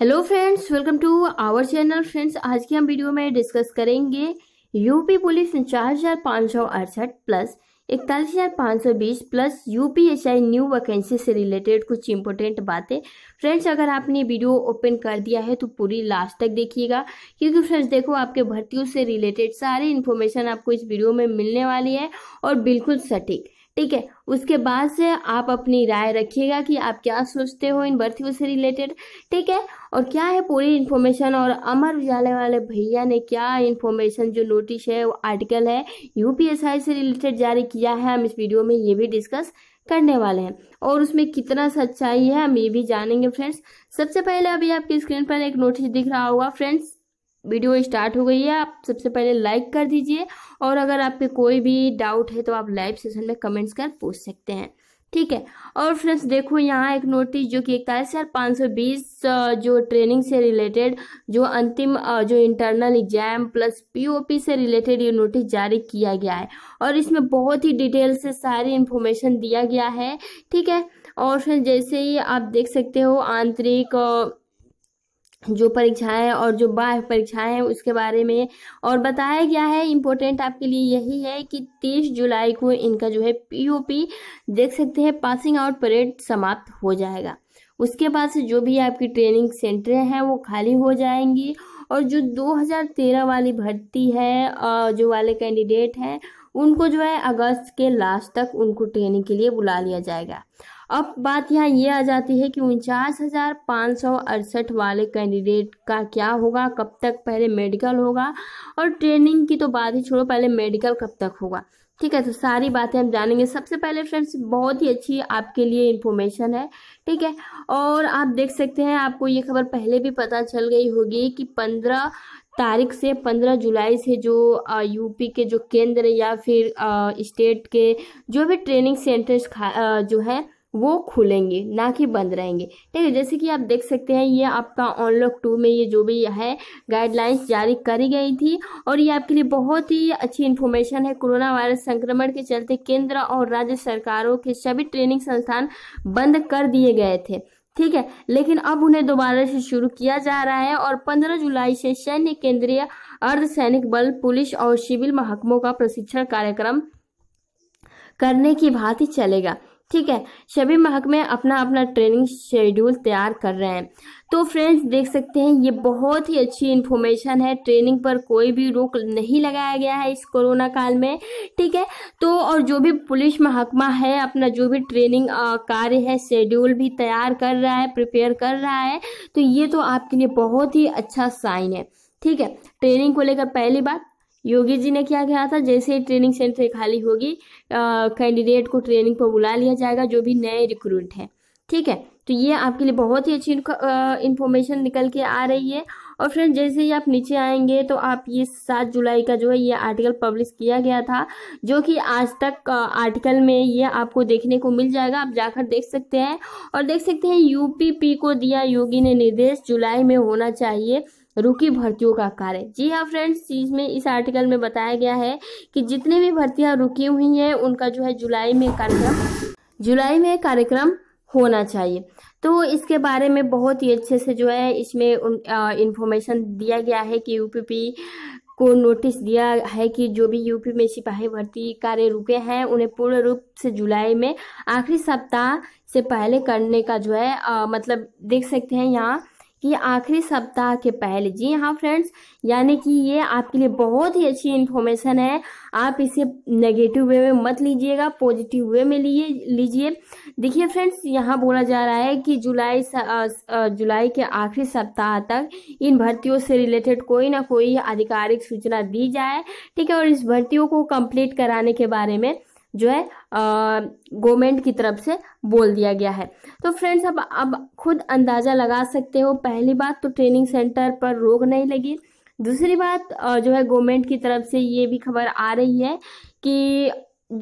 hello friends welcome to our channel friends आज की हम वीडियो में डिस्कस करेंगे यूपी पुलिस चार हजार पाँच सौ अड़सठ प्लस इकतालीस हज़ार पाँच सौ बीस प्लस यूपीएसआई न्यू वैकेंसी से रिलेटेड कुछ इंपॉर्टेंट बातें फ्रेंड्स अगर आपने वीडियो ओपन कर दिया है तो पूरी लास्ट तक देखिएगा क्योंकि फ्रेंड्स देखो आपके भर्तियों से रिलेटेड सारी इन्फॉर्मेशन आपको इस वीडियो में मिलने वाली है और बिल्कुल सटीक ठीक है उसके बाद से आप अपनी राय रखिएगा कि आप क्या सोचते हो इन भर्तियों से रिलेटेड ठीक है और क्या है पूरी इन्फॉर्मेशन और अमर उजाले वाले भैया ने क्या इन्फॉर्मेशन जो नोटिस है वो आर्टिकल है यूपीएसआई से रिलेटेड जारी किया है हम इस वीडियो में ये भी डिस्कस करने वाले हैं और उसमें कितना सच्चाई है हम ये भी जानेंगे फ्रेंड्स सबसे पहले अभी आपकी स्क्रीन पर एक नोटिस दिख रहा होगा फ्रेंड्स वीडियो स्टार्ट हो गई है आप सबसे पहले लाइक कर दीजिए और अगर आपके कोई भी डाउट है तो आप लाइव सेशन में कमेंट्स कर पूछ सकते हैं ठीक है और फ्रेंड्स देखो यहाँ एक नोटिस जो कि इकतालीस हज़ार पाँच सौ बीस जो ट्रेनिंग से रिलेटेड जो अंतिम जो इंटरनल एग्जाम प्लस पीओपी से रिलेटेड ये नोटिस जारी किया गया है और इसमें बहुत ही डिटेल से सारी इन्फॉर्मेशन दिया गया है ठीक है और फ्रेंड्स जैसे ही आप देख सकते हो आंतरिक जो परीक्षाएं और जो बाह्य परीक्षाएं उसके बारे में और बताया गया है इम्पोर्टेंट आपके लिए यही है कि 30 जुलाई को इनका जो है पीओपी देख सकते हैं पासिंग आउट परेड समाप्त हो जाएगा उसके बाद से जो भी आपकी ट्रेनिंग सेंटर हैं वो खाली हो जाएंगी और जो 2013 वाली भर्ती है जो वाले कैंडिडेट हैं उनको जो है अगस्त के लास्ट तक उनको ट्रेनिंग के लिए बुला लिया जाएगा अब बात यहाँ ये आ जाती है कि उनचास हज़ार पाँच सौ अड़सठ वाले कैंडिडेट का क्या होगा कब तक पहले मेडिकल होगा और ट्रेनिंग की तो बात ही छोड़ो पहले मेडिकल कब तक होगा ठीक है तो सारी बातें हम जानेंगे सबसे पहले फ्रेंड्स बहुत ही अच्छी आपके लिए इन्फॉर्मेशन है ठीक है और आप देख सकते हैं आपको ये खबर पहले भी पता चल गई होगी कि पंद्रह तारीख से पंद्रह जुलाई से जो यूपी के जो केंद्र या फिर स्टेट के जो भी ट्रेनिंग सेंटर्स जो है वो खुलेंगे ना कि बंद रहेंगे ठीक है जैसे कि आप देख सकते हैं ये आपका ऑनलॉक टू में ये जो भी है गाइडलाइंस जारी करी गई थी और ये आपके लिए बहुत ही अच्छी इन्फॉर्मेशन है कोरोना वायरस संक्रमण के चलते केंद्र और राज्य सरकारों के सभी ट्रेनिंग संस्थान बंद कर दिए गए थे ठीक है लेकिन अब उन्हें दोबारा से शुरू किया जा रहा है और 15 जुलाई से सैन्य केंद्रीय अर्धसैनिक बल पुलिस और सिविल महकमों का प्रशिक्षण कार्यक्रम करने की भांति चलेगा ठीक है सभी महकमे अपना अपना ट्रेनिंग शेड्यूल तैयार कर रहे हैं तो फ्रेंड्स देख सकते हैं ये बहुत ही अच्छी इन्फॉर्मेशन है ट्रेनिंग पर कोई भी रोक नहीं लगाया गया है इस कोरोना काल में ठीक है तो और जो भी पुलिस महकमा है अपना जो भी ट्रेनिंग कार्य है शेड्यूल भी तैयार कर रहा है प्रिपेयर कर रहा है तो ये तो आपके लिए बहुत ही अच्छा साइन है ठीक है ट्रेनिंग को लेकर पहली बात योगी जी ने क्या कहा था जैसे ही ट्रेनिंग सेंटर खाली होगी कैंडिडेट को ट्रेनिंग पर बुला लिया जाएगा जो भी नए रिक्रूट हैं ठीक है तो ये आपके लिए बहुत ही अच्छी इन्फॉर्मेशन निकल के आ रही है और फ्रेंड जैसे ही आप नीचे आएंगे तो आप ये सात जुलाई का जो है ये आर्टिकल पब्लिश किया गया था जो कि आज तक आर्टिकल में ये आपको देखने को मिल जाएगा आप जाकर देख सकते हैं और देख सकते हैं यूपीपी को दिया योगी ने निर्देश जुलाई में होना चाहिए रुकी भर्तियों का कार्य जी हाँ फ्रेंड्स इसमें इस आर्टिकल में बताया गया है कि जितने भी भर्तियां रुकी हुई हैं उनका जो है जुलाई में कार्यक्रम जुलाई में कार्यक्रम होना चाहिए तो इसके बारे में बहुत ही अच्छे से जो है इसमें इन्फॉर्मेशन दिया गया है कि यूपीपी को नोटिस दिया है कि जो भी यूपी में सिपाही भर्ती कार्य रुके हैं उन्हें पूर्ण रूप से जुलाई में आखिरी सप्ताह से पहले करने का जो है आ, मतलब देख सकते हैं यहाँ कि आखिरी सप्ताह के पहले जी हाँ फ्रेंड्स यानी कि ये आपके लिए बहुत ही अच्छी इन्फॉर्मेशन है आप इसे नेगेटिव वे में मत लीजिएगा पॉजिटिव वे में लिए लीजिए देखिए फ्रेंड्स यहाँ बोला जा रहा है कि जुलाई जुलाई के आखिरी सप्ताह तक इन भर्तियों से रिलेटेड कोई ना कोई आधिकारिक सूचना दी जाए ठीक है और इस भर्तियों को कंप्लीट कराने के बारे में जो है गवर्नमेंट की तरफ से बोल दिया गया है तो फ्रेंड्स अब अब खुद अंदाज़ा लगा सकते हो पहली बात तो ट्रेनिंग सेंटर पर रोक नहीं लगी दूसरी बात जो है गवर्नमेंट की तरफ से ये भी खबर आ रही है कि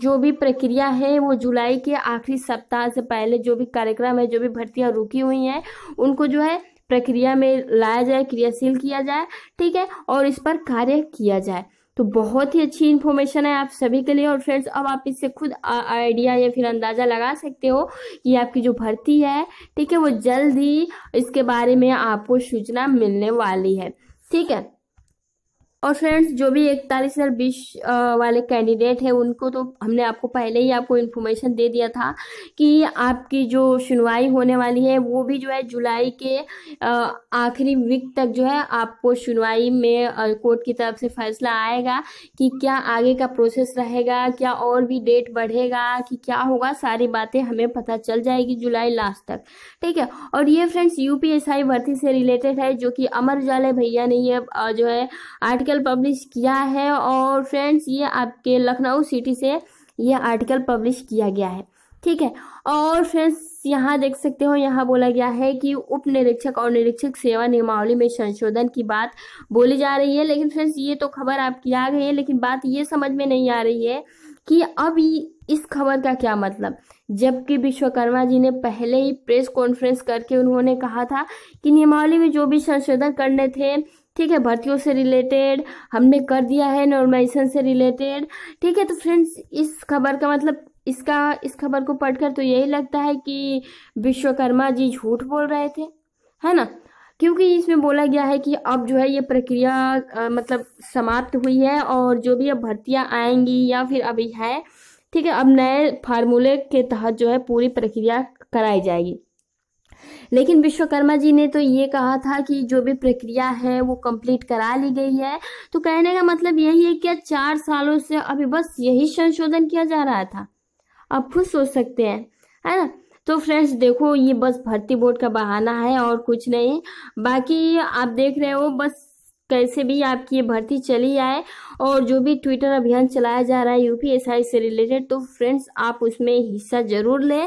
जो भी प्रक्रिया है वो जुलाई के आखिरी सप्ताह से पहले जो भी कार्यक्रम है जो भी भर्तियां रुकी हुई हैं उनको जो है प्रक्रिया में लाया जाए क्रियाशील किया जाए ठीक है और इस पर कार्य किया जाए तो बहुत ही अच्छी इन्फॉर्मेशन है आप सभी के लिए और फ्रेंड्स अब आप इससे खुद आइडिया या फिर अंदाज़ा लगा सकते हो कि आपकी जो भर्ती है ठीक है वो जल्द ही इसके बारे में आपको सूचना मिलने वाली है ठीक है और फ्रेंड्स जो भी इकतालीस हज़ार बीस वाले कैंडिडेट हैं उनको तो हमने आपको पहले ही आपको इन्फॉर्मेशन दे दिया था कि आपकी जो सुनवाई होने वाली है वो भी जो है जुलाई के आखिरी वीक तक जो है आपको सुनवाई में कोर्ट की तरफ से फैसला आएगा कि क्या आगे का प्रोसेस रहेगा क्या और भी डेट बढ़ेगा कि क्या होगा सारी बातें हमें पता चल जाएगी जुलाई लास्ट तक ठीक है और ये फ्रेंड्स यू भर्ती से रिलेटेड है जो कि अमर उजाला भैया ने ये जो है आर्टिकल आर्टिकल पब्लिश किया है और फ्रेंड्स ये आपके लखनऊ सिटी से ये आर्टिकल पब्लिश किया गया है ठीक है और फ्रेंड्स यहाँ देख सकते हो यहाँ बोला गया है कि उप निरीक्षक और निरीक्षक सेवा नियमावली में संशोधन की बात बोली जा रही है लेकिन फ्रेंड्स ये तो खबर आपकी आ गई है लेकिन बात ये समझ में नहीं आ रही है कि अब इस खबर का क्या मतलब जबकि विश्वकर्मा जी ने पहले ही प्रेस कॉन्फ्रेंस करके उन्होंने कहा था कि नियमावली में जो भी संशोधन करने थे ठीक है भर्तियों से रिलेटेड हमने कर दिया है नॉर्मलाइजेशन से रिलेटेड ठीक है तो फ्रेंड्स इस खबर का मतलब इसका इस खबर को पढ़कर तो यही लगता है कि विश्वकर्मा जी झूठ बोल रहे थे है ना क्योंकि इसमें बोला गया है कि अब जो है ये प्रक्रिया आ, मतलब समाप्त हुई है और जो भी अब भर्तियाँ आएंगी या फिर अभी है ठीक है अब नए फार्मूले के तहत जो है पूरी प्रक्रिया कराई जाएगी लेकिन विश्वकर्मा जी ने तो ये कहा था कि जो भी प्रक्रिया है वो कंप्लीट करा ली गई है तो कहने का मतलब यही है कि चार सालों से अभी बस यही संशोधन किया जा रहा था आप खुद सोच सकते हैं है ना तो फ्रेंड्स देखो ये बस भर्ती बोर्ड का बहाना है और कुछ नहीं बाकी आप देख रहे हो बस कैसे भी आपकी ये भर्ती चली आए और जो भी ट्विटर अभियान चलाया जा रहा है यूपीएसआई से रिलेटेड तो फ्रेंड्स आप उसमें हिस्सा जरूर लें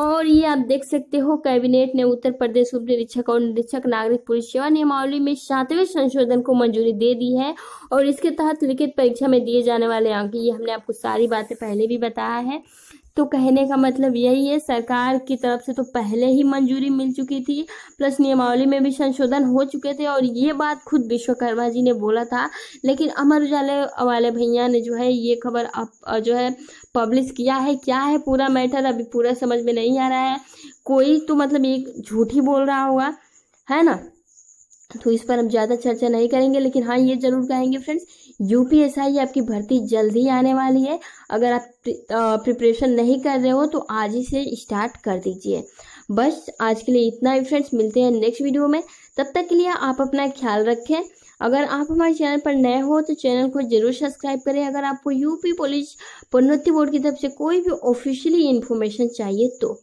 और ये आप देख सकते हो कैबिनेट ने उत्तर प्रदेश उप निरीक्षक और निरीक्षक नागरिक पुलिस सेवा नियमावली में सातवें संशोधन को मंजूरी दे दी है और इसके तहत लिखित परीक्षा में दिए जाने वाले अंक ये हमने आपको सारी बातें पहले भी बताया है तो कहने का मतलब यही है सरकार की तरफ से तो पहले ही मंजूरी मिल चुकी थी प्लस नियमावली में भी संशोधन हो चुके थे और ये बात खुद विश्वकर्मा जी ने बोला था लेकिन अमर उजाला वाले भैया ने जो है ये खबर अब जो है पब्लिश किया है क्या है पूरा मैटर अभी पूरा समझ में नहीं आ रहा है कोई तो मतलब एक झूठ ही बोल रहा होगा है ना तो इस पर हम ज़्यादा चर्चा नहीं करेंगे लेकिन हाँ ये जरूर कहेंगे फ्रेंड्स यूपीएसआई आपकी भर्ती जल्द ही आने वाली है अगर आप प्रिपरेशन नहीं कर रहे हो तो आज ही से स्टार्ट कर दीजिए बस आज के लिए इतना ही फ्रेंड्स मिलते हैं नेक्स्ट वीडियो में तब तक के लिए आप अपना ख्याल रखें अगर आप हमारे चैनल पर नए हो तो चैनल को जरूर सब्सक्राइब करें अगर आपको यूपी पुलिस पदोन्नति बोर्ड की तरफ से कोई भी ऑफिशियली इन्फॉर्मेशन चाहिए तो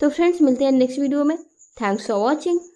तो फ्रेंड्स मिलते हैं नेक्स्ट वीडियो में थैंक्स फॉर वॉचिंग